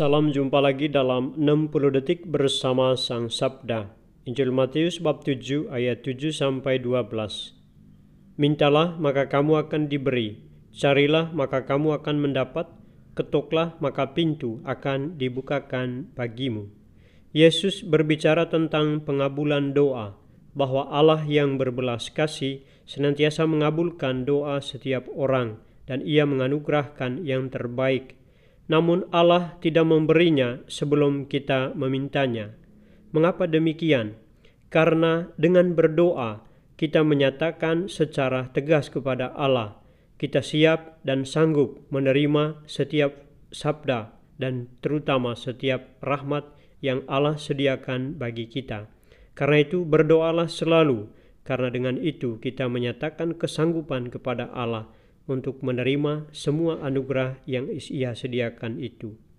Salam jumpa lagi dalam 60 detik bersama Sang Sabda. Injil Matius bab 7 ayat 7 sampai 12. Mintalah maka kamu akan diberi, carilah maka kamu akan mendapat, ketuklah maka pintu akan dibukakan bagimu. Yesus berbicara tentang pengabulan doa, bahwa Allah yang berbelas kasih senantiasa mengabulkan doa setiap orang dan ia menganugerahkan yang terbaik namun Allah tidak memberinya sebelum kita memintanya. Mengapa demikian? Karena dengan berdoa kita menyatakan secara tegas kepada Allah, kita siap dan sanggup menerima setiap sabda dan terutama setiap rahmat yang Allah sediakan bagi kita. Karena itu berdoalah selalu, karena dengan itu kita menyatakan kesanggupan kepada Allah untuk menerima semua anugerah yang ia sediakan itu.